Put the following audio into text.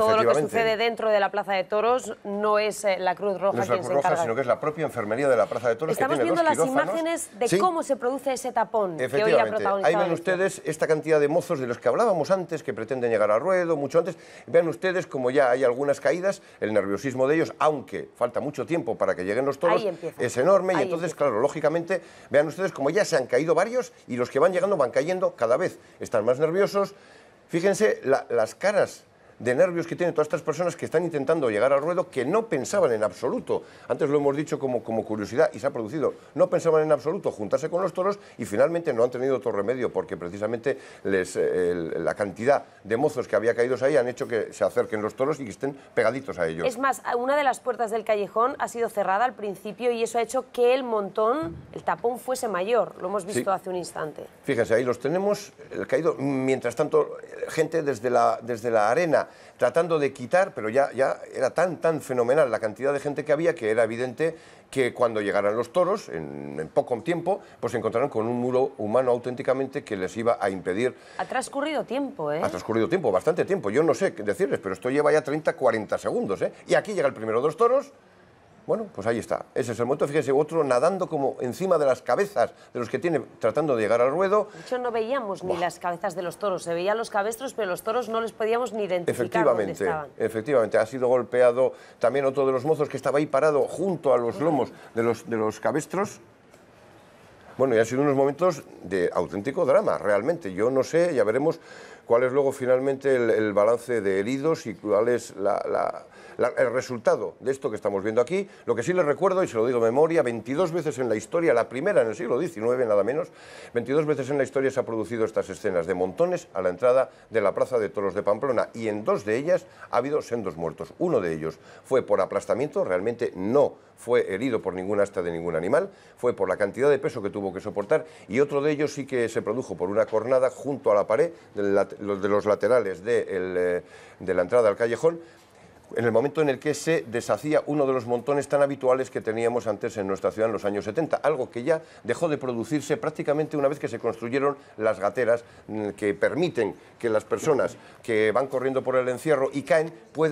todo lo que sucede dentro de la Plaza de Toros no es eh, la Cruz Roja quien se sino que es la propia enfermería de la Plaza de Toros Estamos que tiene viendo las imágenes de cómo se produce ese tapón que hoy Ahí ven ustedes esta cantidad de mozos de los que hablábamos antes, que pretenden llegar a ruedo, mucho antes. Vean ustedes como ya hay algunas caídas, el nerviosismo de ellos, aunque falta mucho tiempo para que lleguen los toros, es enorme. y entonces, claro, lógicamente, vean ustedes como ya se han caído varios y los que van llegando van cayendo cada vez. Están más nerviosos. Fíjense las caras de nervios que tienen todas estas personas que están intentando llegar al ruedo que no pensaban en absoluto. Antes lo hemos dicho como, como curiosidad y se ha producido. No pensaban en absoluto juntarse con los toros y finalmente no han tenido otro remedio porque precisamente les, eh, la cantidad de mozos que había caídos ahí han hecho que se acerquen los toros y que estén pegaditos a ellos. Es más, una de las puertas del callejón ha sido cerrada al principio y eso ha hecho que el montón, el tapón fuese mayor. Lo hemos visto hace un instante. Fíjense, ahí los tenemos, el caído, mientras tanto, gente desde la, desde la arena tratando de quitar, pero ya, ya era tan, tan fenomenal la cantidad de gente que había que era evidente que cuando llegaran los toros, en, poco tiempo, pues se encontraron con un muro humano auténticamente que les iba a impedir... Ha transcurrido tiempo, ¿eh? Ha transcurrido tiempo, bastante tiempo. Yo no sé qué decirles, pero esto lleva ya 30, 40 segundos, ¿eh? Y aquí llega el primero de los toros, bueno, pues ahí está. Ese es el momento. Fíjense, otro nadando como encima de las cabezas de los que tiene, tratando de llegar al ruedo. De hecho, no veíamos ni las cabezas de los toros. Se veían los cabestros, pero los toros no les podíamos ni identificar efectivamente, dónde estaban. Efectivamente. Ha sido golpeado también otro de los mozos que estaba ahí parado junto a los lomos de los, de los cabestros. Bueno, y han sido unos momentos de auténtico drama, realmente. Yo no sé, ya veremos cuál es luego finalmente el, balance de heridos y cuál es el resultado de esto que estamos viendo aquí. Lo que sí les recuerdo, y se lo digo de memoria, 22 veces en la historia, la primera en el siglo XIX nada menos, 22 veces en la historia se han producido estas escenas de montones a la entrada de la Plaza de Toros de Pamplona y en dos de ellas ha habido sendos muertos. Uno de ellos fue por aplastamiento, realmente no fue herido por ningún asta de ningún animal, fue por la cantidad de peso que tuvo que soportar y otro de ellos sí que se produjo por una cornada junto a la pared del, los de los laterales de, eh, de la entrada al callejón, en el momento en el que se deshacía uno de los montones tan habituales que teníamos antes en nuestra ciudad en los años 70, algo que ya dejó de producirse prácticamente una vez que se construyeron las gateras mm, que permiten que las personas que van corriendo por el encierro y caen puedan...